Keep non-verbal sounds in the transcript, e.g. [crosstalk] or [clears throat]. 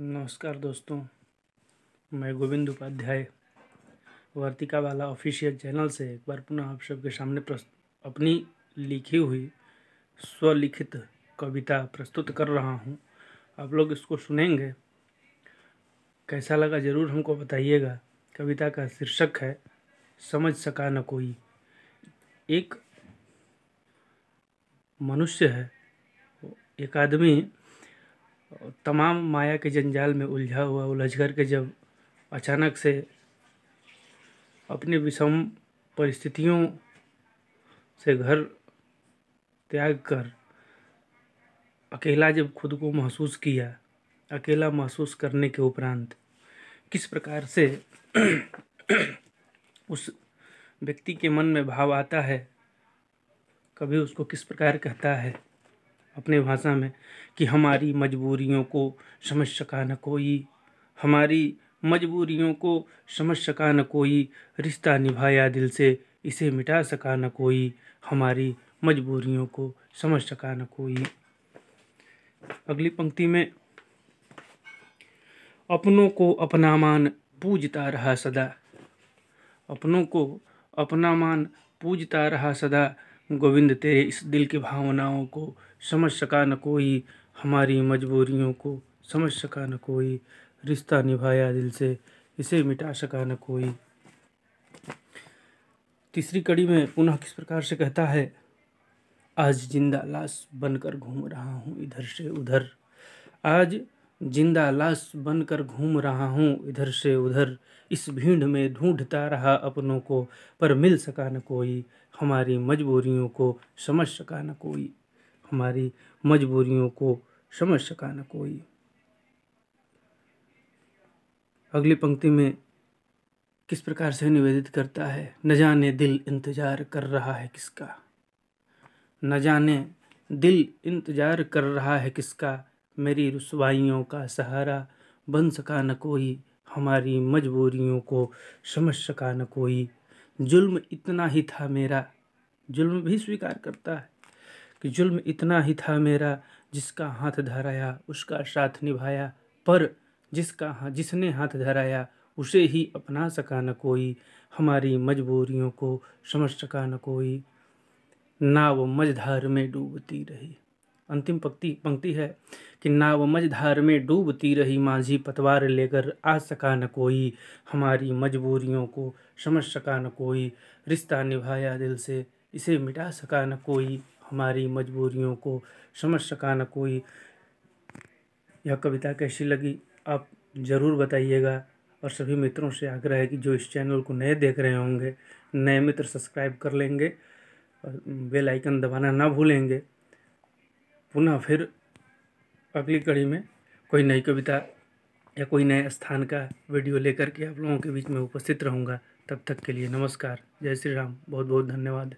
नमस्कार दोस्तों मैं गोविंद उपाध्याय वर्तिका वाला ऑफिशियल चैनल से एक बार पुनः आप सबके सामने अपनी लिखी हुई स्वलिखित कविता प्रस्तुत कर रहा हूँ आप लोग इसको सुनेंगे कैसा लगा ज़रूर हमको बताइएगा कविता का शीर्षक है समझ सका न कोई एक मनुष्य है एक आदमी तमाम माया के जंजाल में उलझा हुआ उलझ कर के जब अचानक से अपनी विषम परिस्थितियों से घर त्याग कर अकेला जब खुद को महसूस किया अकेला महसूस करने के उपरांत किस प्रकार से [clears throat] उस व्यक्ति के मन में भाव आता है कभी उसको किस प्रकार कहता है अपने भाषा में कि हमारी मजबूरियों को समझ सका न कोई हमारी मजबूरियों को समझ सका न कोई रिश्ता निभाया दिल से इसे मिटा सका न कोई हमारी मजबूरियों को समझ सका न कोई अगली पंक्ति में अपनों को अपना मान पूजता रहा सदा अपनों को अपना मान पूजता रहा सदा गोविंद तेरे इस दिल की भावनाओं को समझ सका न कोई हमारी मजबूरियों को समझ सका न कोई रिश्ता निभाया दिल से इसे मिटा सका न कोई तीसरी कड़ी में पुनः किस प्रकार से कहता है आज जिंदा लाश बनकर घूम रहा हूँ इधर से उधर आज जिंदा लाश बनकर घूम रहा हूँ इधर से उधर इस भीड़ में ढूंढता रहा अपनों को पर मिल सका न कोई हमारी मजबूरियों को समझ सका न कोई हमारी मजबूरियों को समझ सका न कोई अगली पंक्ति में किस प्रकार से निवेदित करता है न जाने दिल इंतजार कर रहा है किसका न जाने दिल इंतजार कर रहा है किसका मेरी रसवाइयों का सहारा बन सका न कोई हमारी मजबूरियों को समझ सका न कोई जुल्म इतना ही था मेरा जुल्म भी स्वीकार करता है कि जुल्म इतना ही था मेरा जिसका हाथ धराया उसका साथ निभाया पर जिसका जिसने हाथ धराया उसे ही अपना सका न कोई हमारी मजबूरियों को समझ सका न कोई ना वो मझधार में डूबती रही अंतिम पंक्ति पंक्ति है कि नाव मझधार में डूबती रही माझी पतवार लेकर आ सका न कोई हमारी मजबूरियों को समझ सका न कोई रिश्ता निभाया दिल से इसे मिटा सका न कोई हमारी मजबूरियों को समझ सका न कोई यह कविता कैसी लगी आप ज़रूर बताइएगा और सभी मित्रों से आग्रह है कि जो इस चैनल को नए देख रहे होंगे नए मित्र सब्सक्राइब कर लेंगे और बेल आइकन दबाना ना भूलेंगे पुनः फिर अगली कड़ी में कोई नई कविता या कोई नए स्थान का वीडियो लेकर के आप लोगों के बीच में उपस्थित रहूँगा तब तक के लिए नमस्कार जय श्री राम बहुत बहुत धन्यवाद